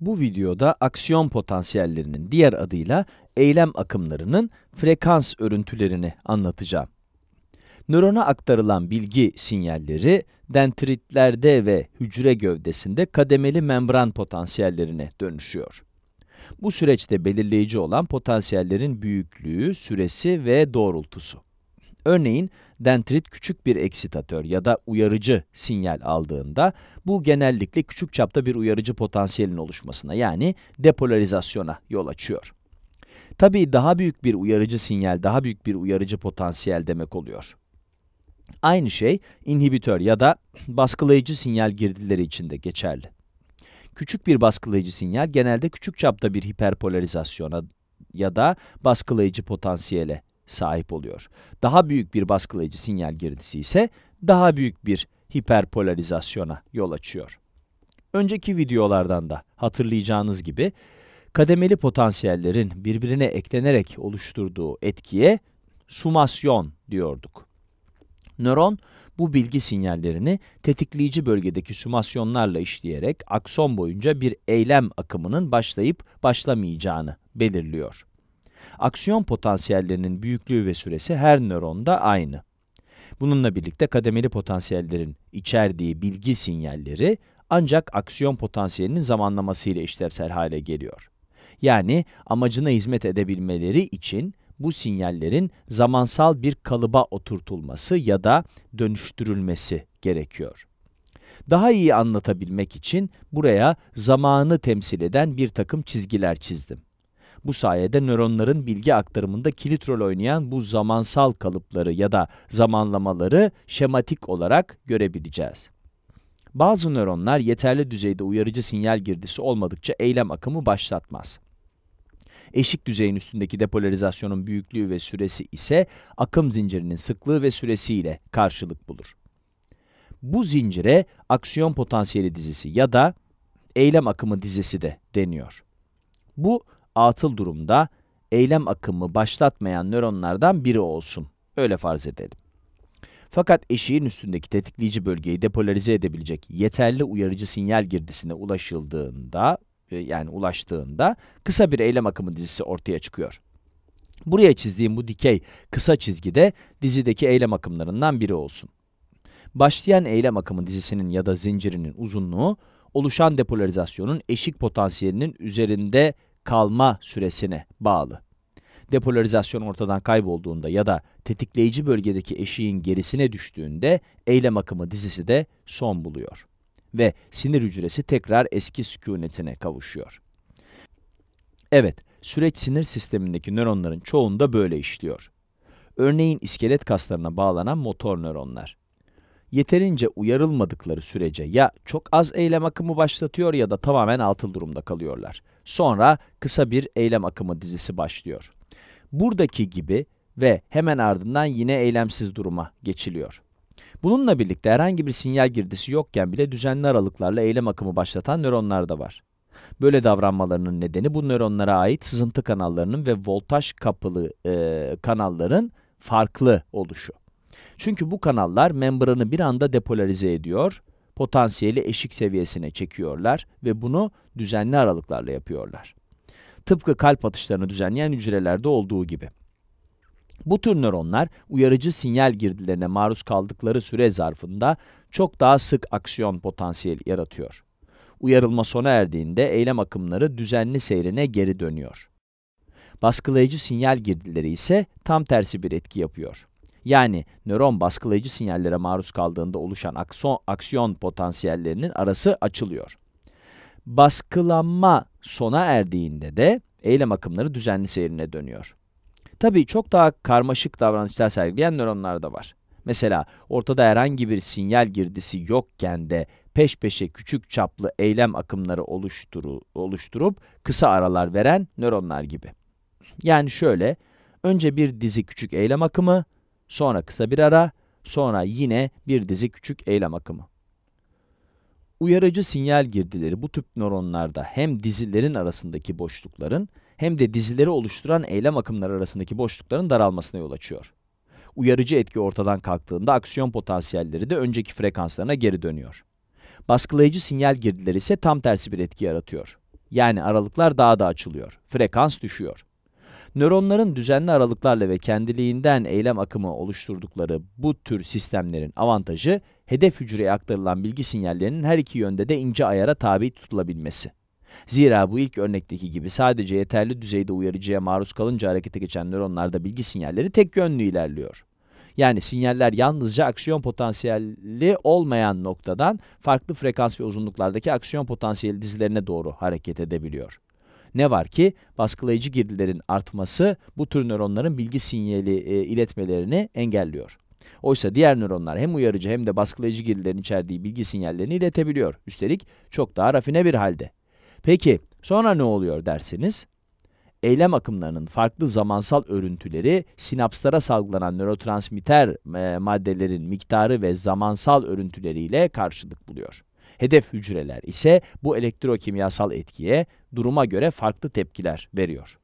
Bu videoda aksiyon potansiyellerinin diğer adıyla eylem akımlarının frekans örüntülerini anlatacağım. Nörona aktarılan bilgi sinyalleri, dendritlerde ve hücre gövdesinde kademeli membran potansiyellerine dönüşüyor. Bu süreçte belirleyici olan potansiyellerin büyüklüğü, süresi ve doğrultusu. Örneğin dendrit küçük bir eksitatör ya da uyarıcı sinyal aldığında bu genellikle küçük çapta bir uyarıcı potansiyelin oluşmasına yani depolarizasyona yol açıyor. Tabii daha büyük bir uyarıcı sinyal daha büyük bir uyarıcı potansiyel demek oluyor. Aynı şey inhibitör ya da baskılayıcı sinyal girdileri için de geçerli. Küçük bir baskılayıcı sinyal genelde küçük çapta bir hiperpolarizasyona ya da baskılayıcı potansiyele sahip oluyor. Daha büyük bir baskılayıcı sinyal girdisi ise daha büyük bir hiperpolarizasyona yol açıyor. Önceki videolardan da hatırlayacağınız gibi kademeli potansiyellerin birbirine eklenerek oluşturduğu etkiye sumasyon diyorduk. Nöron bu bilgi sinyallerini tetikleyici bölgedeki sumasyonlarla işleyerek akson boyunca bir eylem akımının başlayıp başlamayacağını belirliyor. Aksiyon potansiyellerinin büyüklüğü ve süresi her nöronda aynı. Bununla birlikte kademeli potansiyellerin içerdiği bilgi sinyalleri ancak aksiyon potansiyelinin zamanlaması ile işlevsel hale geliyor. Yani amacına hizmet edebilmeleri için bu sinyallerin zamansal bir kalıba oturtulması ya da dönüştürülmesi gerekiyor. Daha iyi anlatabilmek için buraya zamanı temsil eden bir takım çizgiler çizdim. Bu sayede nöronların bilgi aktarımında kilit rol oynayan bu zamansal kalıpları ya da zamanlamaları şematik olarak görebileceğiz. Bazı nöronlar yeterli düzeyde uyarıcı sinyal girdisi olmadıkça eylem akımı başlatmaz. Eşik düzeyin üstündeki depolarizasyonun büyüklüğü ve süresi ise akım zincirinin sıklığı ve süresiyle karşılık bulur. Bu zincire aksiyon potansiyeli dizisi ya da eylem akımı dizisi de deniyor. Bu atıl durumda eylem akımı başlatmayan nöronlardan biri olsun. Öyle farz edelim. Fakat eşiğin üstündeki tetikleyici bölgeyi depolarize edebilecek yeterli uyarıcı sinyal girdisine ulaşıldığında, e, yani ulaştığında kısa bir eylem akımı dizisi ortaya çıkıyor. Buraya çizdiğim bu dikey kısa çizgi de dizideki eylem akımlarından biri olsun. Başlayan eylem akımı dizisinin ya da zincirinin uzunluğu, oluşan depolarizasyonun eşik potansiyelinin üzerinde kalma süresine bağlı. Depolarizasyon ortadan kaybolduğunda ya da tetikleyici bölgedeki eşiğin gerisine düştüğünde eylem akımı dizisi de son buluyor ve sinir hücresi tekrar eski sükunetine kavuşuyor. Evet, süreç sinir sistemindeki nöronların çoğunda böyle işliyor. Örneğin iskelet kaslarına bağlanan motor nöronlar yeterince uyarılmadıkları sürece ya çok az eylem akımı başlatıyor ya da tamamen altıl durumda kalıyorlar. Sonra kısa bir eylem akımı dizisi başlıyor. Buradaki gibi ve hemen ardından yine eylemsiz duruma geçiliyor. Bununla birlikte herhangi bir sinyal girdisi yokken bile düzenli aralıklarla eylem akımı başlatan nöronlar da var. Böyle davranmalarının nedeni bu nöronlara ait sızıntı kanallarının ve voltaj kapılı e, kanalların farklı oluşu. Çünkü bu kanallar membranı bir anda depolarize ediyor, potansiyeli eşik seviyesine çekiyorlar ve bunu düzenli aralıklarla yapıyorlar. Tıpkı kalp atışlarını düzenleyen hücrelerde olduğu gibi. Bu tür nöronlar uyarıcı sinyal girdilerine maruz kaldıkları süre zarfında çok daha sık aksiyon potansiyeli yaratıyor. Uyarılma sona erdiğinde eylem akımları düzenli seyrine geri dönüyor. Baskılayıcı sinyal girdileri ise tam tersi bir etki yapıyor. Yani nöron baskılayıcı sinyallere maruz kaldığında oluşan akson, aksiyon potansiyellerinin arası açılıyor. Baskılanma sona erdiğinde de eylem akımları düzenli seyrine dönüyor. Tabii çok daha karmaşık davranışlar sergileyen nöronlar da var. Mesela ortada herhangi bir sinyal girdisi yokken de peş peşe küçük çaplı eylem akımları oluşturu, oluşturup kısa aralar veren nöronlar gibi. Yani şöyle, önce bir dizi küçük eylem akımı, Sonra kısa bir ara, sonra yine bir dizi küçük eylem akımı. Uyarıcı sinyal girdileri bu tüp nöronlarda hem dizilerin arasındaki boşlukların hem de dizileri oluşturan eylem akımları arasındaki boşlukların daralmasına yol açıyor. Uyarıcı etki ortadan kalktığında aksiyon potansiyelleri de önceki frekanslarına geri dönüyor. Baskılayıcı sinyal girdileri ise tam tersi bir etki yaratıyor. Yani aralıklar daha da açılıyor, frekans düşüyor. Nöronların düzenli aralıklarla ve kendiliğinden eylem akımı oluşturdukları bu tür sistemlerin avantajı, hedef hücreye aktarılan bilgi sinyallerinin her iki yönde de ince ayara tabi tutulabilmesi. Zira bu ilk örnekteki gibi sadece yeterli düzeyde uyarıcıya maruz kalınca harekete geçen nöronlarda bilgi sinyalleri tek yönlü ilerliyor. Yani sinyaller yalnızca aksiyon potansiyeli olmayan noktadan farklı frekans ve uzunluklardaki aksiyon potansiyeli dizilerine doğru hareket edebiliyor. Ne var ki baskılayıcı girdilerin artması bu tür nöronların bilgi sinyali e, iletmelerini engelliyor. Oysa diğer nöronlar hem uyarıcı hem de baskılayıcı girdilerin içerdiği bilgi sinyallerini iletebiliyor. Üstelik çok daha rafine bir halde. Peki sonra ne oluyor dersiniz? Eylem akımlarının farklı zamansal örüntüleri sinapslara salgılanan nörotransmitter e, maddelerin miktarı ve zamansal örüntüleriyle karşılık buluyor. Hedef hücreler ise bu elektrokimyasal etkiye duruma göre farklı tepkiler veriyor.